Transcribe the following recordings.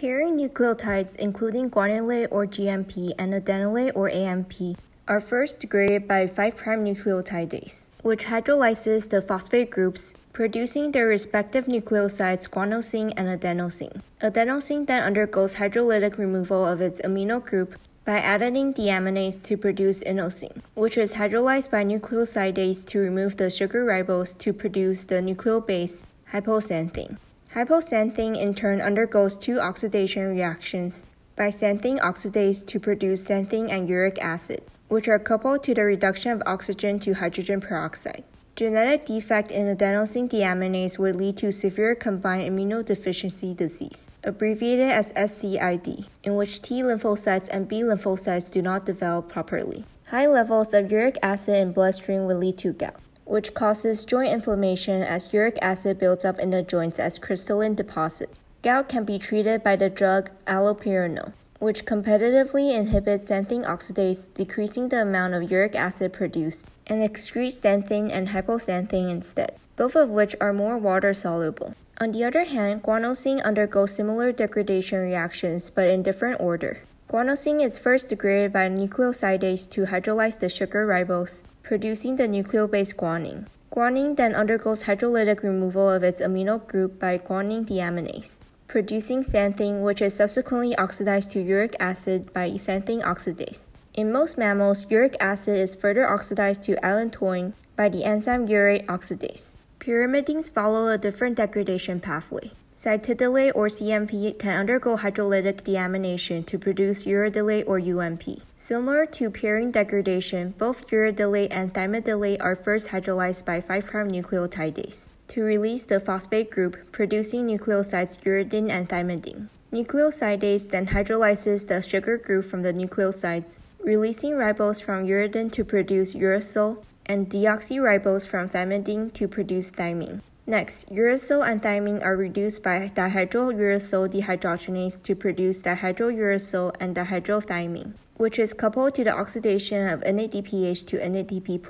Pairing nucleotides, including guanylate or GMP and adenylate or AMP, are first degraded by 5' nucleotidase, which hydrolyzes the phosphate groups, producing their respective nucleosides guanosine and adenosine. Adenosine then undergoes hydrolytic removal of its amino group by adding deaminase to produce inosine, which is hydrolyzed by nucleosidase to remove the sugar ribose to produce the nucleobase hypoxanthine. Hypoxanthine in turn undergoes two oxidation reactions by xanthine oxidase to produce xanthine and uric acid, which are coupled to the reduction of oxygen to hydrogen peroxide. Genetic defect in adenosine deaminase would lead to severe combined immunodeficiency disease, abbreviated as SCID, in which T lymphocytes and B lymphocytes do not develop properly. High levels of uric acid in bloodstream would lead to gout which causes joint inflammation as uric acid builds up in the joints as crystalline deposits. Gout can be treated by the drug allopurinol, which competitively inhibits xanthine oxidase, decreasing the amount of uric acid produced, and excretes xanthine and hypoxanthine instead, both of which are more water soluble. On the other hand, guanosine undergoes similar degradation reactions but in different order. Guanosine is first degraded by nucleosidase to hydrolyze the sugar ribose, producing the nucleobase guanine. Guanine then undergoes hydrolytic removal of its amino group by guanine deaminase, producing xanthine, which is subsequently oxidized to uric acid by xanthine oxidase. In most mammals, uric acid is further oxidized to allantoin by the enzyme urate oxidase. Pyrimidines follow a different degradation pathway. Cytidylate or CMP can undergo hydrolytic deamination to produce uridylate or UMP. Similar to purine degradation, both uridylate and thymidylate are first hydrolyzed by 5' nucleotidase to release the phosphate group, producing nucleosides uridine and thymidine. Nucleosidase then hydrolyzes the sugar group from the nucleosides, releasing ribose from uridine to produce uracil and deoxyribose from thymidine to produce thymine. Next, uracil and thymine are reduced by dihydrouracil dehydrogenase to produce dihydrouracil and dihydrothymine, which is coupled to the oxidation of NADPH to NADP+.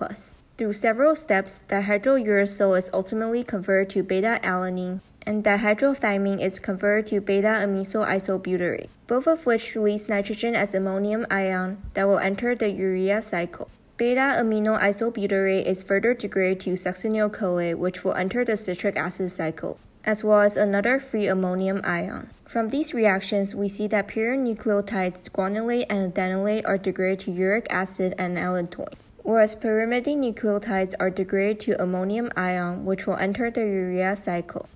Through several steps, dihydrouracil is ultimately converted to beta-alanine, and dihydrothymine is converted to beta-amisoisobutyrate, both of which release nitrogen as ammonium ion that will enter the urea cycle beta isobutyrate is further degraded to succinyl-CoA, which will enter the citric acid cycle, as well as another free ammonium ion. From these reactions, we see that pure nucleotides guanylate and adenylate are degraded to uric acid and allantoin, whereas pyrimidine nucleotides are degraded to ammonium ion, which will enter the urea cycle.